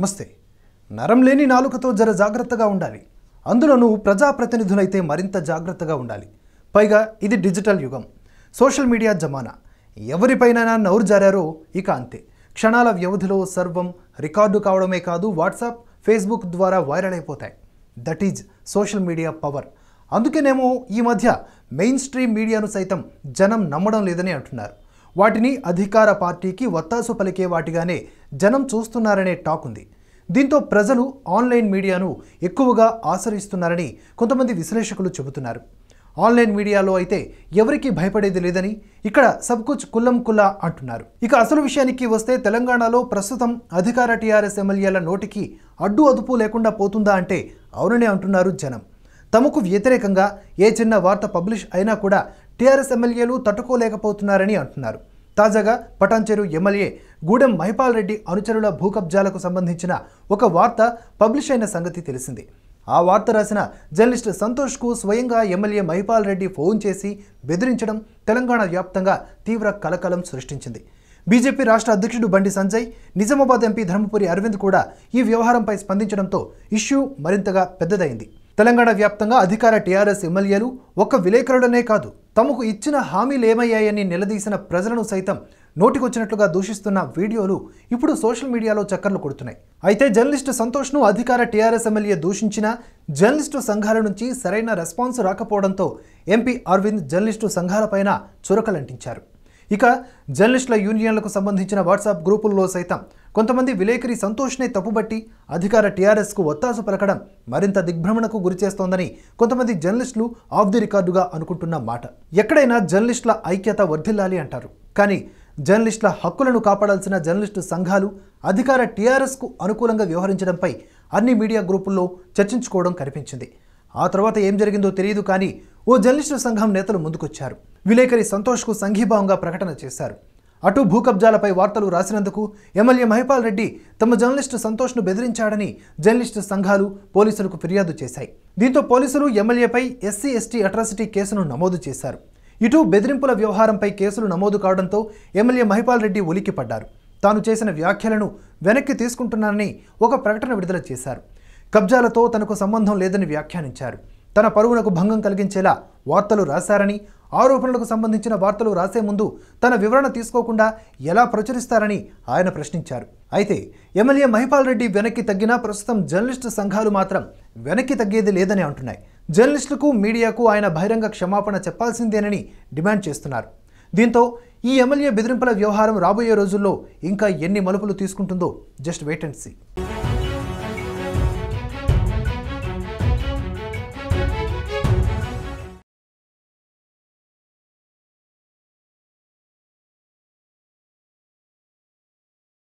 నమస్తే నరం లేని నాలుకతో జర జాగ్రత్తగా ఉండాలి అందులోనూ ప్రజాప్రతినిధులైతే మరింత జాగ్రత్తగా ఉండాలి పైగా ఇది డిజిటల్ యుగం సోషల్ మీడియా జమానా ఎవరిపైనైనా నౌరు జారారో ఇక అంతే క్షణాల వ్యవధిలో సర్వం రికార్డు కావడమే కాదు వాట్సాప్ ఫేస్బుక్ ద్వారా వైరల్ అయిపోతాయి that is social media power అందుకేనేమో ఈ మధ్య మెయిన్ స్ట్రీమ్ మీడియాను సైతం జనం నమ్మడం లేదని అంటున్నారు వాటిని అధికార పార్టీకి వత్తాసు పలికే వాటిగానే జనం చూస్తున్నారనే టాక్ ఉంది దీంతో ప్రజలు ఆన్లైన్ మీడియాను ఎక్కువగా ఆశ్రయిస్తున్నారని కొంతమంది విశ్లేషకులు చెబుతున్నారు ఆన్లైన్ మీడియాలో అయితే ఎవరికీ భయపడేది లేదని ఇక్కడ సబ్కుచ్ కుల్లం కుల్లా అంటున్నారు ఇక అసలు విషయానికి వస్తే తెలంగాణలో ప్రస్తుతం అధికార టీఆర్ఎస్ ఎమ్మెల్యేల నోటికి అడ్డు అదుపు లేకుండా పోతుందా అంటే అవుననే అంటున్నారు జనం తమకు వ్యతిరేకంగా ఏ చిన్న వార్త పబ్లిష్ అయినా కూడా టీఆర్ఎస్ ఎమ్మెల్యేలు తట్టుకోలేకపోతున్నారని అంటున్నారు తాజాగా పటాన్చెరు ఎమ్మెల్యే గూడెం మహిపాల్ రెడ్డి అనుచరుల భూకబ్జాలకు సంబంధించిన ఒక వార్త పబ్లిష్ అయిన సంగతి తెలిసింది ఆ వార్త రాసిన జర్నలిస్ట్ సంతోష్కు స్వయంగా ఎమ్మెల్యే మహిపాల్ రెడ్డి ఫోన్ చేసి బెదిరించడం తెలంగాణ వ్యాప్తంగా తీవ్ర కలకలం సృష్టించింది బీజేపీ రాష్ట్ర అధ్యక్షుడు బండి సంజయ్ నిజామాబాద్ ఎంపీ ధర్మపురి అరవింద్ కూడా ఈ వ్యవహారంపై స్పందించడంతో ఇష్యూ మరింతగా పెద్దదైంది తెలంగాణ వ్యాప్తంగా అధికార టీఆర్ఎస్ ఎమ్మెల్యేలు ఒక్క విలేకరుడనే కాదు తమకు ఇచ్చిన హామీలేమయ్యాయని నిలదీసిన ప్రజలను సైతం నోటికొచ్చినట్లుగా దూషిస్తున్న వీడియోలు ఇప్పుడు సోషల్ మీడియాలో చక్కర్లు కొడుతున్నాయి అయితే జర్నలిస్టు సంతోష్ను అధికార టీఆర్ఎస్ ఎమ్మెల్యే దూషించిన జర్నలిస్టు సంఘాల నుంచి సరైన రెస్పాన్స్ రాకపోవడంతో ఎంపీ అరవింద్ జర్నలిస్టు సంఘాలపైన చురకలంటించారు ఇక జర్నలిస్టుల యూనియన్లకు సంబంధించిన వాట్సాప్ గ్రూపుల్లో సైతం కొంతమంది విలేకరి సంతోష్నే తప్పుబట్టి అధికార టీఆర్ఎస్కు ఒత్తాసు పలకడం మరింత దిగ్భ్రమణకు గురిచేస్తోందని కొంతమంది జర్నలిస్టులు ఆఫ్ ది రికార్డుగా అనుకుంటున్న మాట ఎక్కడైనా జర్నలిస్టుల ఐక్యత వర్ధిల్లాలి అంటారు కానీ జర్నలిస్టుల హక్కులను కాపాడాల్సిన జర్నలిస్టు సంఘాలు అధికార టీఆర్ఎస్కు అనుకూలంగా వ్యవహరించడంపై అన్ని మీడియా గ్రూపుల్లో చర్చించుకోవడం కనిపించింది ఆ తర్వాత ఏం జరిగిందో తెలియదు కానీ ఓ జర్నలిస్టు సంఘం నేతలు ముందుకొచ్చారు విలేకరి సంతోష్కు సంఘీభావంగా ప్రకటన చేశారు అటు భూకబ్జాలపై వార్తలు రాసినందుకు ఎమ్మెల్యే మహిపాల్ రెడ్డి తమ జర్నలిస్టు సంతోష్ను బెదిరించాడని జర్నలిస్టు సంఘాలు పోలీసులకు ఫిర్యాదు చేశాయి దీంతో పోలీసులు ఎమ్మెల్యేపై ఎస్సీ ఎస్టీ అట్రాసిటీ కేసును నమోదు చేశారు ఇటు బెదిరింపుల వ్యవహారంపై కేసులు నమోదు కావడంతో ఎమ్మెల్యే మహిపాల్ రెడ్డి పడ్డారు తాను చేసిన వ్యాఖ్యలను వెనక్కి తీసుకుంటున్నానని ఒక ప్రకటన విడుదల చేశారు కబ్జాలతో తనకు సంబంధం లేదని వ్యాఖ్యానించారు తన పరువునకు భంగం కలిగించేలా వార్తలు రాశారని ఆరోపణలకు సంబంధించిన వార్తలు రాసే ముందు తన వివరణ తీసుకోకుండా ఎలా ప్రచురిస్తారని ఆయన ప్రశ్నించారు అయితే ఎమ్మెల్యే మహిపాల్ రెడ్డి వెనక్కి తగ్గినా ప్రస్తుతం జర్నలిస్టు సంఘాలు మాత్రం వెనక్కి తగ్గేది లేదని అంటున్నాయి జర్నలిస్టులకు మీడియాకు ఆయన బహిరంగ క్షమాపణ చెప్పాల్సిందేనని డిమాండ్ చేస్తున్నారు దీంతో ఈ ఎమ్మెల్యే బెదిరింపుల వ్యవహారం రాబోయే రోజుల్లో ఇంకా ఎన్ని మలుపులు తీసుకుంటుందో జస్ట్ వెయిట్ అండ్ సీ